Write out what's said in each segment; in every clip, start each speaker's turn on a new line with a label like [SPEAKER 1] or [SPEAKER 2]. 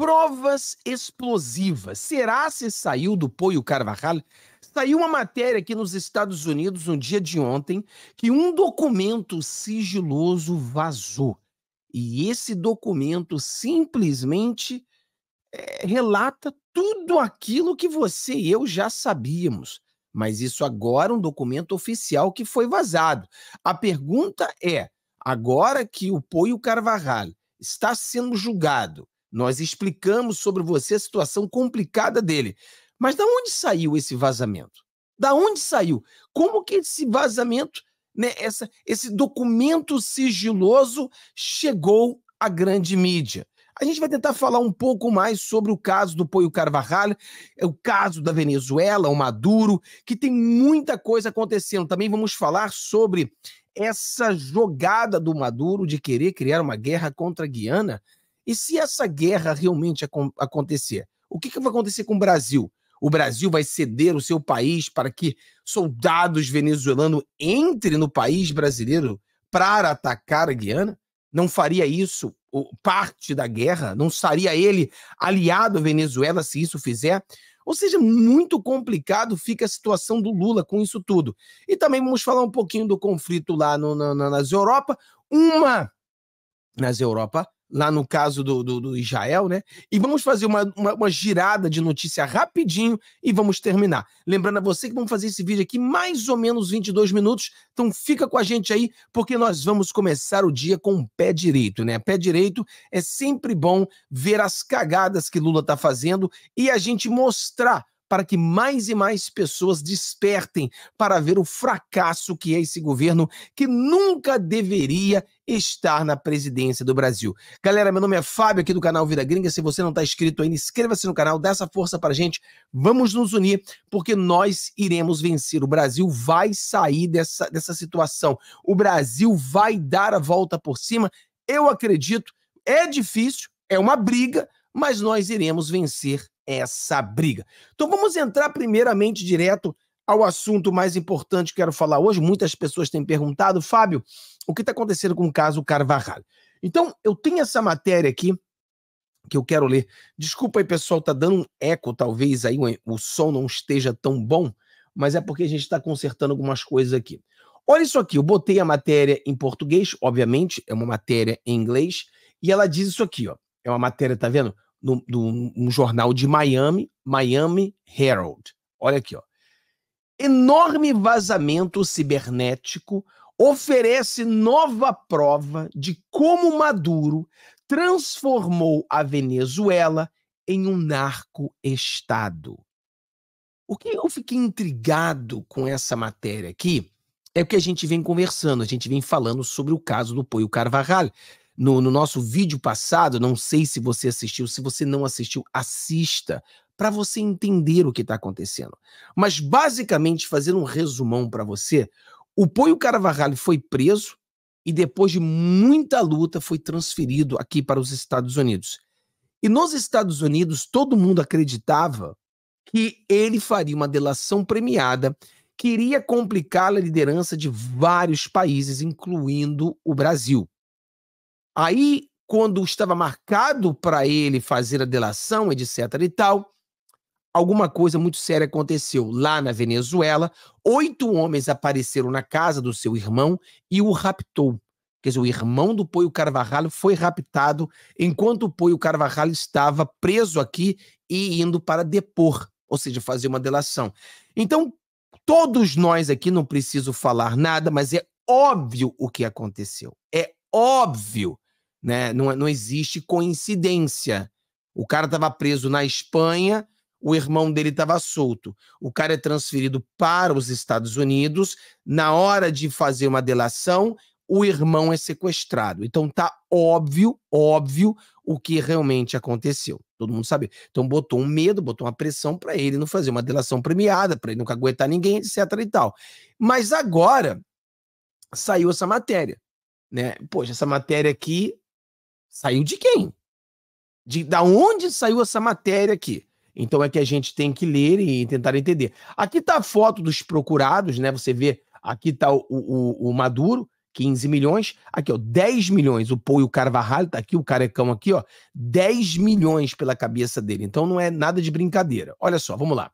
[SPEAKER 1] provas explosivas. Será se saiu do Poio Carvajal? Saiu uma matéria aqui nos Estados Unidos no dia de ontem que um documento sigiloso vazou. E esse documento simplesmente é, relata tudo aquilo que você e eu já sabíamos. Mas isso agora é um documento oficial que foi vazado. A pergunta é: agora que o Poio Carvajal está sendo julgado nós explicamos sobre você a situação complicada dele. Mas da onde saiu esse vazamento? Da onde saiu? Como que esse vazamento, né, essa, esse documento sigiloso chegou à grande mídia? A gente vai tentar falar um pouco mais sobre o caso do Poio Carvajal, é o caso da Venezuela, o Maduro, que tem muita coisa acontecendo. Também vamos falar sobre essa jogada do Maduro de querer criar uma guerra contra a Guiana, e se essa guerra realmente acontecer, o que, que vai acontecer com o Brasil? O Brasil vai ceder o seu país para que soldados venezuelanos entrem no país brasileiro para atacar a Guiana? Não faria isso parte da guerra? Não seria ele aliado à Venezuela se isso fizer? Ou seja, muito complicado fica a situação do Lula com isso tudo. E também vamos falar um pouquinho do conflito lá no, nas Europa. Uma nas Europa lá no caso do, do, do Israel, né? E vamos fazer uma, uma, uma, girada de notícia rapidinho e vamos terminar. Lembrando a você que vamos fazer esse vídeo aqui mais ou menos 22 minutos, então fica com a gente aí, porque nós vamos começar o dia com o pé direito, né? Pé direito é sempre bom ver as cagadas que Lula tá fazendo e a gente mostrar para que mais e mais pessoas despertem para ver o fracasso que é esse governo que nunca deveria estar na presidência do Brasil. Galera, meu nome é Fábio aqui do canal Vida Gringa. Se você não está inscrito ainda, inscreva-se no canal, dá essa força para a gente. Vamos nos unir porque nós iremos vencer. O Brasil vai sair dessa, dessa situação. O Brasil vai dar a volta por cima. Eu acredito. É difícil, é uma briga, mas nós iremos vencer essa briga. Então vamos entrar primeiramente direto ao assunto mais importante que quero falar hoje. Muitas pessoas têm perguntado, Fábio, o que está acontecendo com o caso Carvajal? Então, eu tenho essa matéria aqui que eu quero ler. Desculpa aí, pessoal, tá dando um eco, talvez aí o som não esteja tão bom, mas é porque a gente está consertando algumas coisas aqui. Olha isso aqui, eu botei a matéria em português, obviamente, é uma matéria em inglês, e ela diz isso aqui, ó. É uma matéria, tá vendo? no, no, um jornal de Miami, Miami Herald. Olha aqui, ó. Enorme vazamento cibernético oferece nova prova de como Maduro transformou a Venezuela em um narco-estado. O que eu fiquei intrigado com essa matéria aqui é o que a gente vem conversando, a gente vem falando sobre o caso do Poio Carvajal, no, no nosso vídeo passado, não sei se você assistiu, se você não assistiu, assista para você entender o que está acontecendo. Mas basicamente, fazendo um resumão para você, o Poio Caravaggio foi preso e depois de muita luta foi transferido aqui para os Estados Unidos. E nos Estados Unidos, todo mundo acreditava que ele faria uma delação premiada que iria complicar a liderança de vários países, incluindo o Brasil. Aí, quando estava marcado para ele fazer a delação, etc. e tal, alguma coisa muito séria aconteceu lá na Venezuela. Oito homens apareceram na casa do seu irmão e o raptou. Quer dizer, o irmão do Poio Carvajal foi raptado enquanto o Poio Carvajal estava preso aqui e indo para depor, ou seja, fazer uma delação. Então, todos nós aqui não preciso falar nada, mas é óbvio o que aconteceu. É óbvio né? Não, é, não existe coincidência. O cara estava preso na Espanha, o irmão dele estava solto. O cara é transferido para os Estados Unidos. Na hora de fazer uma delação, o irmão é sequestrado. Então tá óbvio, óbvio o que realmente aconteceu. Todo mundo sabe. Então botou um medo, botou uma pressão para ele não fazer uma delação premiada, para ele não aguentar ninguém, etc e tal. Mas agora saiu essa matéria, né? Poxa, essa matéria aqui Saiu de quem? De da onde saiu essa matéria aqui? Então é que a gente tem que ler e tentar entender. Aqui está a foto dos procurados, né? Você vê, aqui está o, o, o, Maduro, 15 milhões. Aqui, ó, 10 milhões. O Poio e o Carvajal, tá aqui, o carecão aqui, ó. 10 milhões pela cabeça dele. Então não é nada de brincadeira. Olha só, vamos lá.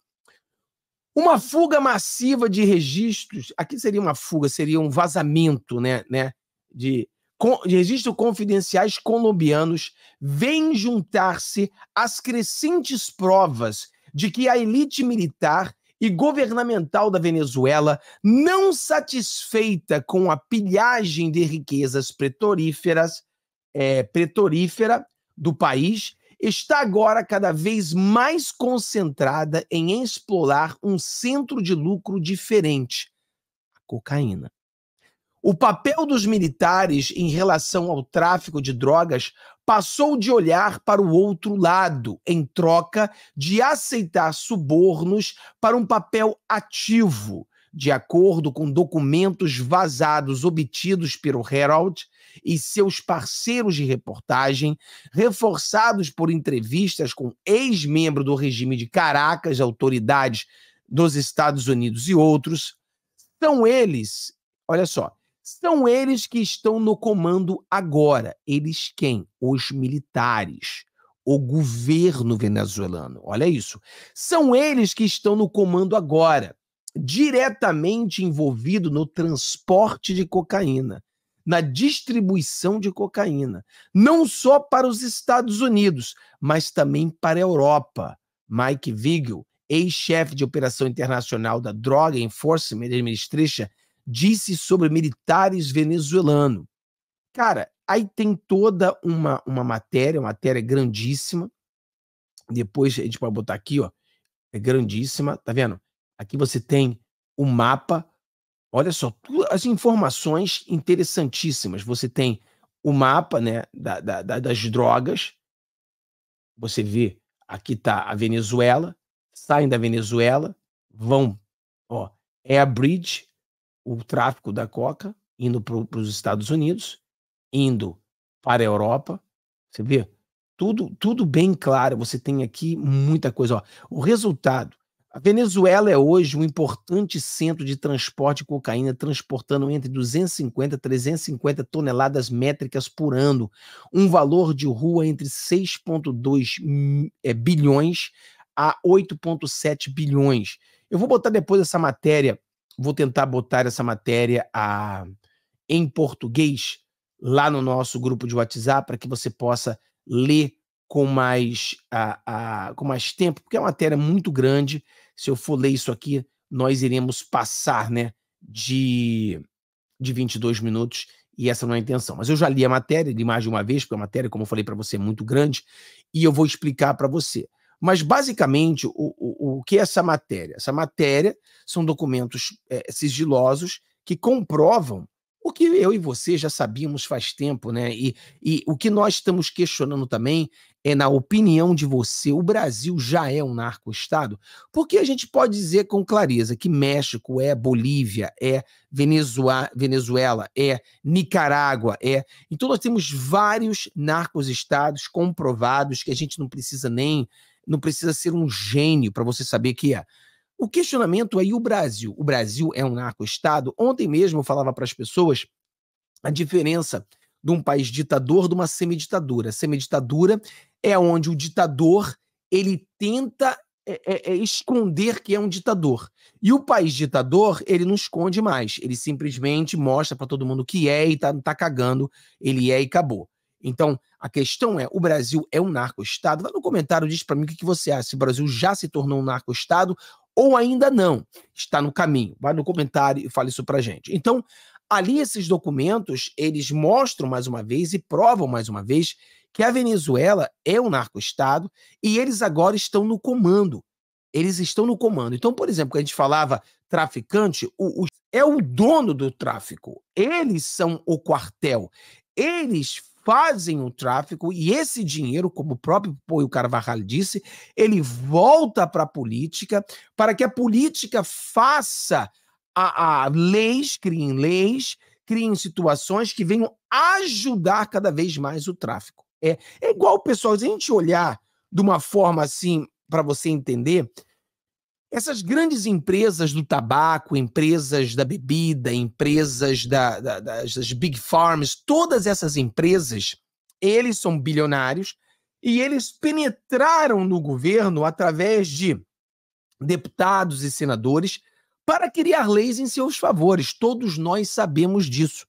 [SPEAKER 1] Uma fuga massiva de registros. Aqui seria uma fuga, seria um vazamento, né? né de com, registro confidenciais colombianos vêm juntar-se às crescentes provas de que a elite militar e governamental da Venezuela, não satisfeita com a pilhagem de riquezas pretoríferas, é, pretorífera do país, está agora cada vez mais concentrada em explorar um centro de lucro diferente, a cocaína. O papel dos militares em relação ao tráfico de drogas passou de olhar para o outro lado, em troca de aceitar subornos para um papel ativo, de acordo com documentos vazados obtidos pelo Herald e seus parceiros de reportagem, reforçados por entrevistas com ex-membro do regime de Caracas, autoridades dos Estados Unidos e outros. São eles, olha só, são eles que estão no comando agora. Eles quem? Os militares. O governo venezuelano. Olha isso. São eles que estão no comando agora, diretamente envolvido no transporte de cocaína na distribuição de cocaína, não só para os Estados Unidos, mas também para a Europa. Mike Vigil, ex-chefe de operação internacional da Drug Enforcement Administration disse sobre militares venezuelanos. Cara, aí tem toda uma, uma matéria, uma matéria grandíssima. Depois a gente pode botar aqui, ó. É grandíssima, tá vendo? Aqui você tem o um mapa. Olha só, as informações interessantíssimas. Você tem o mapa né, da, da, das drogas. Você vê, aqui está a Venezuela, saem da Venezuela, vão, ó, é a Bridge, o tráfico da coca indo para os Estados Unidos, indo para a Europa. Você vê? Tudo, tudo bem claro. Você tem aqui muita coisa. Ó. O resultado. A Venezuela é hoje um importante centro de transporte de cocaína, transportando entre 250 e 350 toneladas métricas por ano, um valor de rua entre 6,2 é, bilhões a 8,7 bilhões. Eu vou botar depois essa matéria vou tentar botar essa matéria a, ah, em português lá no nosso grupo de WhatsApp para que você possa ler com mais, a, ah, a, ah, com mais tempo, porque é uma matéria muito grande. Se eu for ler isso aqui, nós iremos passar né, de, de 22 minutos e essa não é a intenção. Mas eu já li a matéria, li mais de uma vez, porque é a matéria, como eu falei para você, é muito grande e eu vou explicar para você. Mas, basicamente, o, o, o que é essa matéria? Essa matéria são documentos é, sigilosos que comprovam o que eu e você já sabíamos faz tempo, né? E, e o que nós estamos questionando também é, na opinião de você, o Brasil já é um narco-estado? Porque a gente pode dizer com clareza que México é, Bolívia é, Venezuela, Venezuela é, Nicarágua é. Então nós temos vários narcos-estados comprovados que a gente não precisa nem não precisa ser um gênio para você saber que é. O questionamento é o Brasil? O Brasil é um narco-estado? Ontem mesmo eu falava para as pessoas a diferença de um país ditador de uma semiditadura. Semiditadura é onde o ditador ele tenta é, é, é esconder que é um ditador. E o país ditador, ele não esconde mais. Ele simplesmente mostra para todo mundo que é e tá, tá cagando, ele é e acabou. Então, a questão é: o Brasil é um narco-estado? Vai no comentário, diz para mim o que você acha, se o Brasil já se tornou um narco-estado ou ainda não. Está no caminho. Vai no comentário e fale isso pra gente. Então, ali esses documentos, eles mostram mais uma vez e provam mais uma vez que a Venezuela é um narco-estado e eles agora estão no comando. Eles estão no comando. Então, por exemplo, quando a gente falava traficante, o, o, é o dono do tráfico. Eles são o quartel. Eles fazem o tráfico e esse dinheiro, como o próprio Poio Carvajal disse, ele volta para a política para que a política faça a, a leis, criem leis, criem situações que venham ajudar cada vez mais o tráfico. É, é igual, pessoal, se a gente olhar de uma forma assim, para você entender, essas grandes empresas do tabaco, empresas da bebida, empresas da, da, das big farms, todas essas empresas, eles são bilionários e eles penetraram no governo através de deputados e senadores para criar leis em seus favores. Todos nós sabemos disso.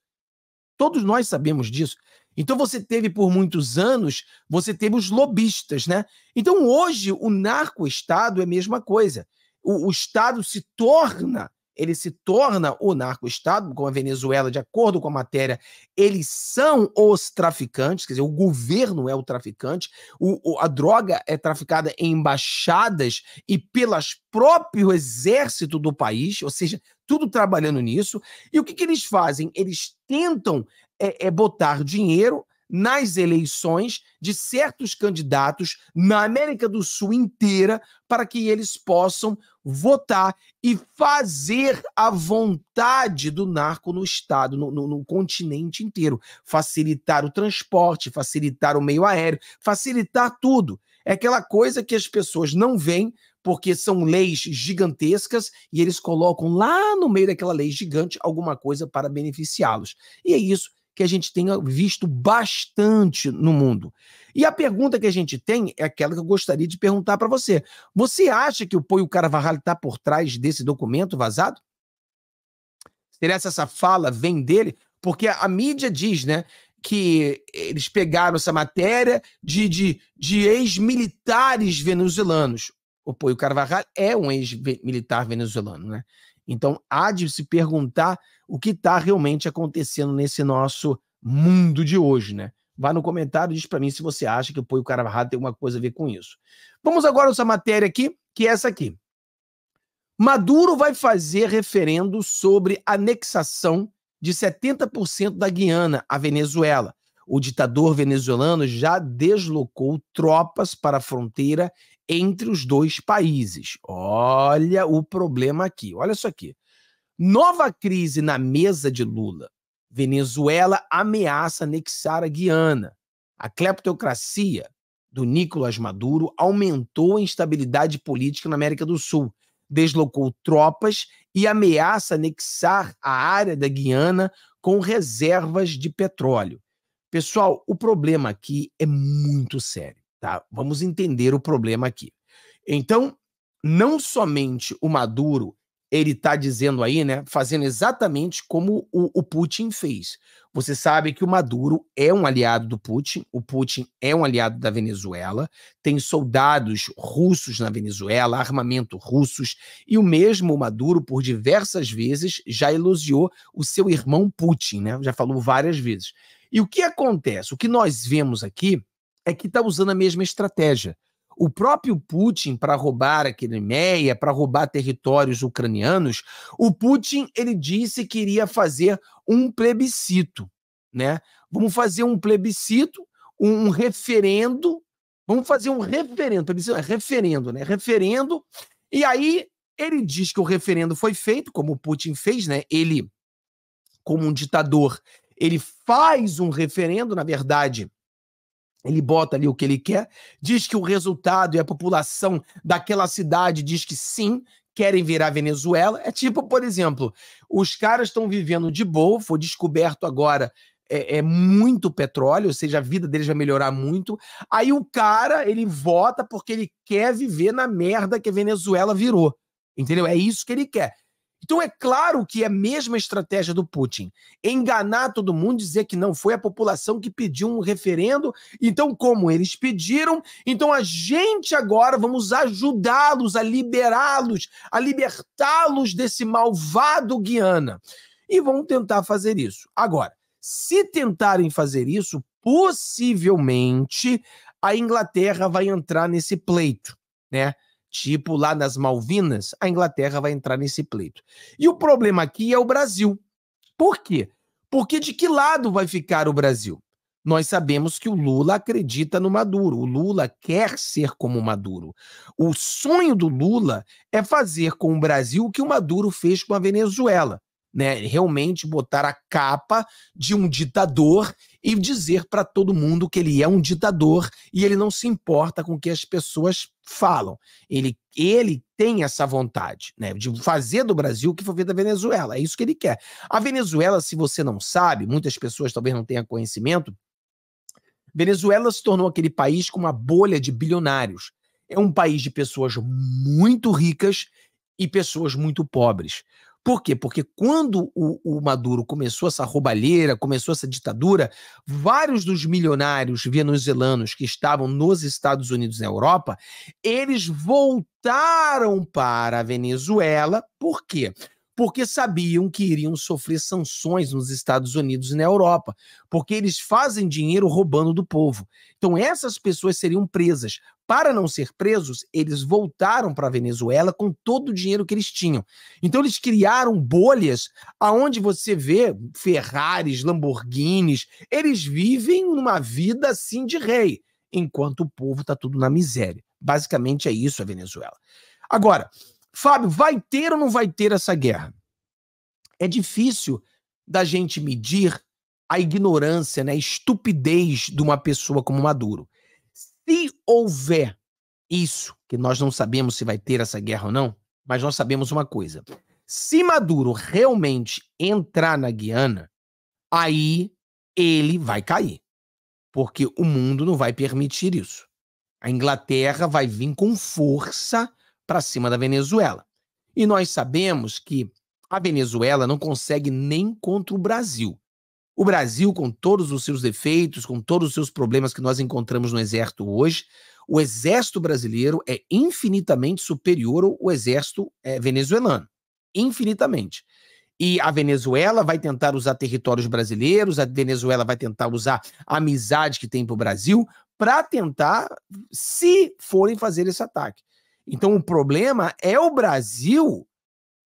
[SPEAKER 1] Todos nós sabemos disso. Então você teve por muitos anos, você teve os lobistas, né? Então hoje o narco-estado é a mesma coisa o, o Estado se torna ele se torna o narco-estado, como a Venezuela, de acordo com a matéria, eles são os traficantes, quer dizer, o governo é o traficante, o, o, a droga é traficada em embaixadas e pelas próprio exército do país, ou seja, tudo trabalhando nisso. E o que, que eles fazem? Eles tentam é, é botar dinheiro nas eleições de certos candidatos na América do Sul inteira para que eles possam votar e fazer a vontade do narco no estado, no, no, no continente inteiro. Facilitar o transporte, facilitar o meio aéreo, facilitar tudo. É aquela coisa que as pessoas não veem, porque são leis gigantescas e eles colocam lá no meio daquela lei gigante alguma coisa para beneficiá-los. E é isso que a gente tenha visto bastante no mundo. E a pergunta que a gente tem é aquela que eu gostaria de perguntar para você. Você acha que o Poio Caravarralho está por trás desse documento vazado? Será se essa fala vem dele? Porque a mídia diz, né? que eles pegaram essa matéria de, de, de ex-militares venezuelanos. O Poio Caravarralho é um ex-militar venezuelano, né? Então há de se perguntar o que está realmente acontecendo nesse nosso mundo de hoje, né? Vá no comentário e diz para mim se você acha que o Poio Carvajal tem alguma coisa a ver com isso. Vamos agora a essa matéria aqui, que é essa aqui. Maduro vai fazer referendo sobre anexação de 70% da Guiana à Venezuela. O ditador venezuelano já deslocou tropas para a fronteira entre os dois países. Olha o problema aqui. Olha isso aqui. Nova crise na mesa de Lula. Venezuela ameaça anexar a Guiana. A cleptocracia do Nicolás Maduro aumentou a instabilidade política na América do Sul, deslocou tropas e ameaça anexar a área da Guiana com reservas de petróleo. Pessoal, o problema aqui é muito sério. Tá? Vamos entender o problema aqui. Então, não somente o Maduro ele está dizendo aí, né? Fazendo exatamente como o, o, Putin fez. Você sabe que o Maduro é um aliado do Putin, o Putin é um aliado da Venezuela, tem soldados russos na Venezuela, armamento russos, e o mesmo Maduro, por diversas vezes, já elogiou o seu irmão Putin, né? Já falou várias vezes. E o que acontece? O que nós vemos aqui é que está usando a mesma estratégia. O próprio Putin, para roubar a Crimeia, para roubar territórios ucranianos, o Putin ele disse que iria fazer um plebiscito. Né? Vamos fazer um plebiscito, um, referendo. Vamos fazer um referendo. Plebiscito é referendo, né? Referendo. E aí ele diz que o referendo foi feito, como o Putin fez, né? Ele, como um ditador, ele faz um referendo, na verdade ele bota ali o que ele quer, diz que o resultado e a população daquela cidade diz que sim, querem virar Venezuela. É tipo, por exemplo, os caras estão vivendo de boa, foi descoberto agora é, é, muito petróleo, ou seja, a vida deles vai melhorar muito. Aí o cara, ele vota porque ele quer viver na merda que a Venezuela virou. Entendeu? É isso que ele quer. Então é claro que é a mesma estratégia do Putin, enganar todo mundo, dizer que não foi a população que pediu um referendo. Então como eles pediram, então a gente agora vamos ajudá-los a liberá-los, a libertá-los desse malvado Guiana. E vão tentar fazer isso. Agora, se tentarem fazer isso, possivelmente a Inglaterra vai entrar nesse pleito, né? tipo lá nas Malvinas, a Inglaterra vai entrar nesse pleito. E o problema aqui é o Brasil. Por quê? Porque de que lado vai ficar o Brasil? Nós sabemos que o Lula acredita no Maduro. O Lula quer ser como o Maduro. O sonho do Lula é fazer com o Brasil o que o Maduro fez com a Venezuela. Né, realmente botar a capa de um ditador e dizer para todo mundo que ele é um ditador e ele não se importa com o que as pessoas falam. Ele, ele tem essa vontade né, de fazer do Brasil o que foi feito da Venezuela. É isso que ele quer. A Venezuela, se você não sabe, muitas pessoas talvez não tenham conhecimento, Venezuela se tornou aquele país com uma bolha de bilionários. É um país de pessoas muito ricas e pessoas muito pobres. Por quê? Porque quando o, o, Maduro começou essa roubalheira, começou essa ditadura, vários dos milionários venezuelanos que estavam nos Estados Unidos e na Europa, eles voltaram para a Venezuela. Por quê? porque sabiam que iriam sofrer sanções nos Estados Unidos e na Europa, porque eles fazem dinheiro roubando do povo. Então essas pessoas seriam presas. Para não ser presos, eles voltaram para a Venezuela com todo o dinheiro que eles tinham. Então eles criaram bolhas aonde você vê Ferraris, Lamborghinis, eles vivem numa vida assim de rei, enquanto o povo está tudo na miséria. Basicamente é isso a Venezuela. Agora, Fábio, vai ter ou não vai ter essa guerra? É difícil da gente medir a ignorância, né, a estupidez de uma pessoa como Maduro. Se houver isso, que nós não sabemos se vai ter essa guerra ou não, mas nós sabemos uma coisa: se Maduro realmente entrar na Guiana, aí ele vai cair, porque o mundo não vai permitir isso. A Inglaterra vai vir com força para cima da Venezuela. E nós sabemos que a Venezuela não consegue nem contra o Brasil. O Brasil, com todos os seus defeitos, com todos os seus problemas que nós encontramos no exército hoje, o exército brasileiro é infinitamente superior ao exército é, venezuelano. Infinitamente. E a Venezuela vai tentar usar territórios brasileiros, a Venezuela vai tentar usar a amizade que tem para o Brasil para tentar, se forem fazer esse ataque. Então o problema é o Brasil.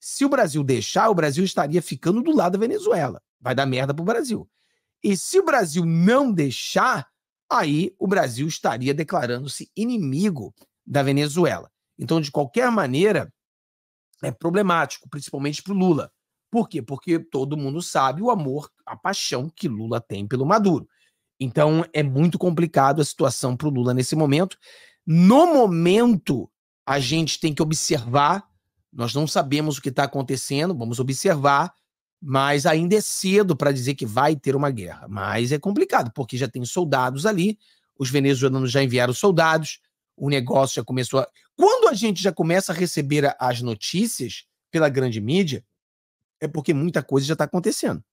[SPEAKER 1] Se o Brasil deixar, o Brasil estaria ficando do lado da Venezuela. Vai dar merda pro Brasil. E se o Brasil não deixar, aí o Brasil estaria declarando-se inimigo da Venezuela. Então, de qualquer maneira, é problemático, principalmente para o Lula. Por quê? Porque todo mundo sabe o amor, a paixão que Lula tem pelo Maduro. Então, é muito complicado a situação para o Lula nesse momento. No momento a gente tem que observar. Nós não sabemos o que está acontecendo, vamos observar, mas ainda é cedo para dizer que vai ter uma guerra. Mas é complicado, porque já tem soldados ali, os venezuelanos já enviaram soldados, o negócio já começou a. Quando a gente já começa a receber as notícias pela grande mídia, é porque muita coisa já está acontecendo.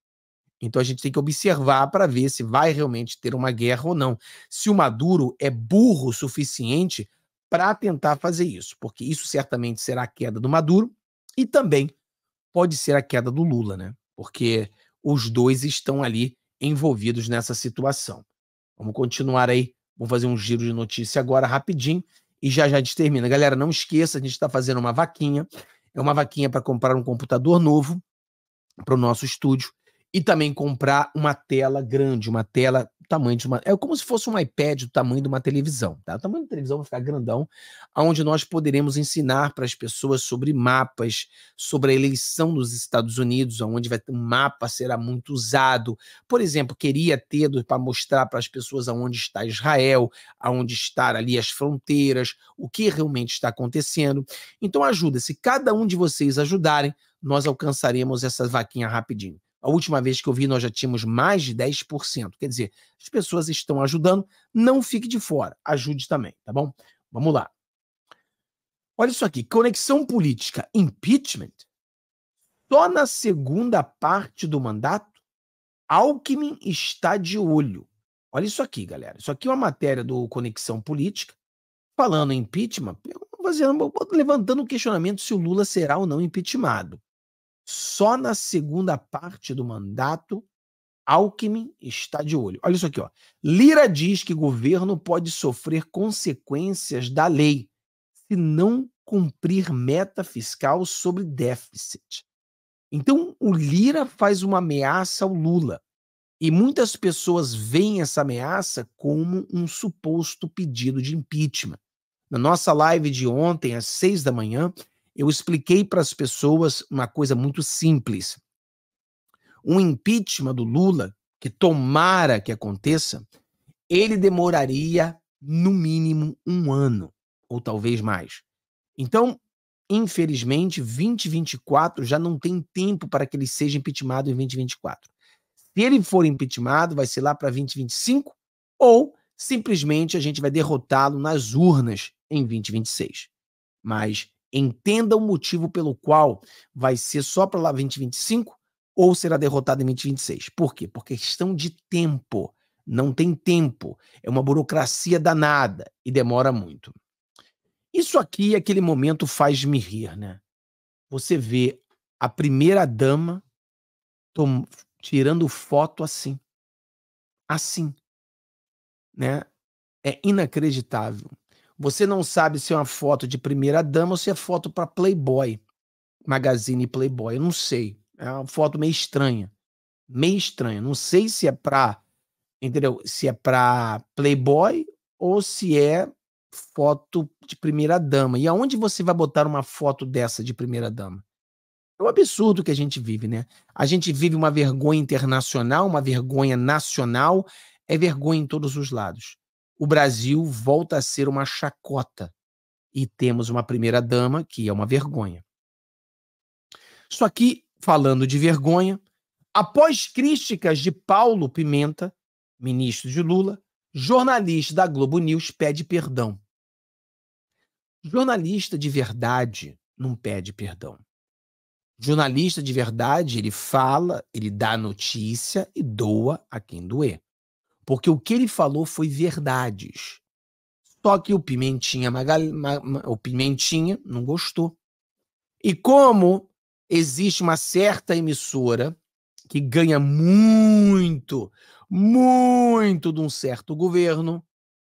[SPEAKER 1] Então a gente tem que observar para ver se vai realmente ter uma guerra ou não. Se o Maduro é burro o suficiente para tentar fazer isso, porque isso certamente será a queda do Maduro e também pode ser a queda do Lula, né? Porque os dois estão ali envolvidos nessa situação. Vamos continuar aí, vamos fazer um giro de notícia agora rapidinho e já já a gente termina. Galera, não esqueça, a gente está fazendo uma vaquinha, é uma vaquinha para comprar um computador novo para o nosso estúdio e também comprar uma tela grande, uma tela tamanho de uma. É como se fosse um iPad do tamanho de uma televisão. Tá? O tamanho da televisão vai ficar grandão, onde nós poderemos ensinar para as pessoas sobre mapas, sobre a eleição dos Estados Unidos, onde vai ter um mapa será muito usado. Por exemplo, queria ter para mostrar para as pessoas aonde está Israel, aonde está ali as fronteiras, o que realmente está acontecendo. Então ajuda, se cada um de vocês ajudarem, nós alcançaremos essa vaquinha rapidinho. A última vez que eu vi, nós já tínhamos mais de 10%. Quer dizer, as pessoas estão ajudando. Não fique de fora. Ajude também, tá bom? Vamos lá. Olha isso aqui. Conexão política. Impeachment. Só na segunda parte do mandato, Alckmin está de olho. Olha isso aqui, galera. Isso aqui é uma matéria do Conexão Política. Falando em impeachment, fazendo, levantando o questionamento se o Lula será ou não impeachmentado. Só na segunda parte do mandato, Alckmin está de olho. Olha isso aqui, ó. Lira diz que governo pode sofrer consequências da lei se não cumprir meta fiscal sobre déficit. Então, o Lira faz uma ameaça ao Lula. E muitas pessoas veem essa ameaça como um suposto pedido de impeachment. Na nossa live de ontem, às seis da manhã, eu expliquei para as pessoas uma coisa muito simples. Um impeachment do Lula, que tomara que aconteça, ele demoraria no mínimo um ano, ou talvez mais. Então, infelizmente, 2024 já não tem tempo para que ele seja impeachmentado em 2024. Se ele for impeachmentado, vai ser lá para 2025 ou simplesmente a gente vai derrotá-lo nas urnas em 2026. Mas Entenda o motivo pelo qual vai ser só para lá 2025 ou será derrotado em 2026. Por quê? Por questão de tempo. Não tem tempo. É uma burocracia danada e demora muito. Isso aqui, aquele momento, faz-me rir, né? Você vê a primeira dama tirando foto assim. Assim. Né? É inacreditável. Você não sabe se é uma foto de primeira dama ou se é foto para Playboy, Magazine Playboy. Eu não sei. É uma foto meio estranha. Meio estranha. Não sei se é para, entendeu? Se é para Playboy ou se é foto de primeira dama. E aonde você vai botar uma foto dessa de primeira dama? É um absurdo que a gente vive, né? A gente vive uma vergonha internacional, uma vergonha nacional, é vergonha em todos os lados o Brasil volta a ser uma chacota e temos uma primeira-dama que é uma vergonha. Só que, falando de vergonha, após críticas de Paulo Pimenta, ministro de Lula, jornalista da Globo News pede perdão. Jornalista de verdade não pede perdão. Jornalista de verdade, ele fala, ele dá notícia e doa a quem doer porque o que ele falou foi verdades. Só que o Pimentinha, Magal... o Pimentinha não gostou. E como existe uma certa emissora que ganha muito, muito de um certo governo,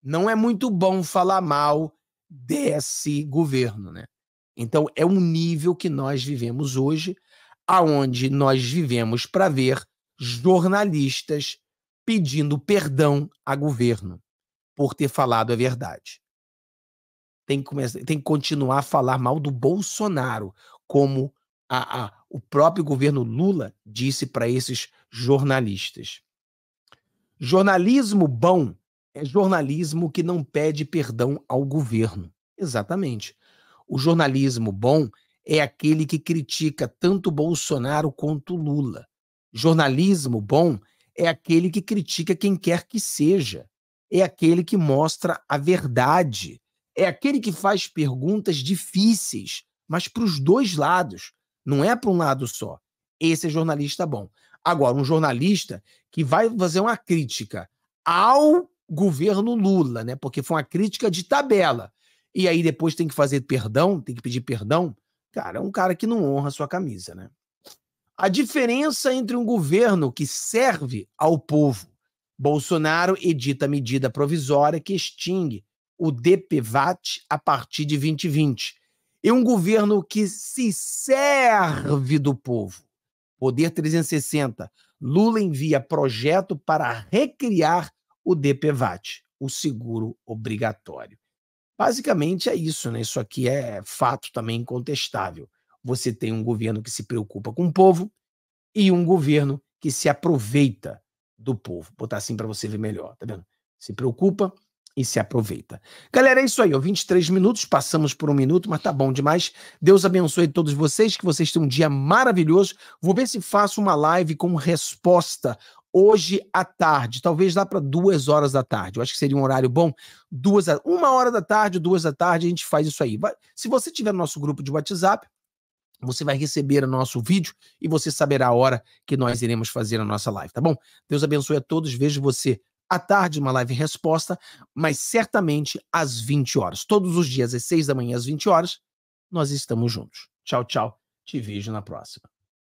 [SPEAKER 1] não é muito bom falar mal desse governo, né? Então é um nível que nós vivemos hoje, aonde nós vivemos para ver jornalistas pedindo perdão a governo por ter falado a verdade. Tem que, começar, tem que continuar a falar mal do Bolsonaro, como a, a, o próprio governo Lula disse para esses jornalistas. Jornalismo bom é jornalismo que não pede perdão ao governo. Exatamente. O jornalismo bom é aquele que critica tanto Bolsonaro quanto Lula. Jornalismo bom é aquele que critica quem quer que seja, é aquele que mostra a verdade, é aquele que faz perguntas difíceis, mas para os dois lados, não é para um lado só. Esse é jornalista bom. Agora, um jornalista que vai fazer uma crítica ao governo Lula, né? Porque foi uma crítica de tabela. E aí depois tem que fazer perdão, tem que pedir perdão. Cara, é um cara que não honra a sua camisa, né? a diferença entre um governo que serve ao povo. Bolsonaro edita medida provisória que extingue o DPVAT a partir de 2020. E um governo que se serve do povo. Poder 360. Lula envia projeto para recriar o DPVAT, o seguro obrigatório. Basicamente é isso, né? Isso aqui é fato também incontestável você tem um governo que se preocupa com o povo e um governo que se aproveita do povo. Vou botar assim para você ver melhor, tá vendo? Se preocupa e se aproveita. Galera, é isso aí, ó, 23 minutos, passamos por um minuto, mas tá bom demais. Deus abençoe todos vocês, que vocês tenham um dia maravilhoso. Vou ver se faço uma live com resposta hoje à tarde, talvez lá para duas horas da tarde. Eu acho que seria um horário bom. Duas, uma hora da tarde, duas da tarde, a gente faz isso aí. Se você tiver no nosso grupo de WhatsApp, você vai receber o nosso vídeo e você saberá a hora que nós iremos fazer a nossa live, tá bom? Deus abençoe a todos. Vejo você à tarde, uma live resposta, mas certamente às 20 horas. Todos os dias, às 6 da manhã, às 20 horas, nós estamos juntos. Tchau, tchau. Te vejo na próxima.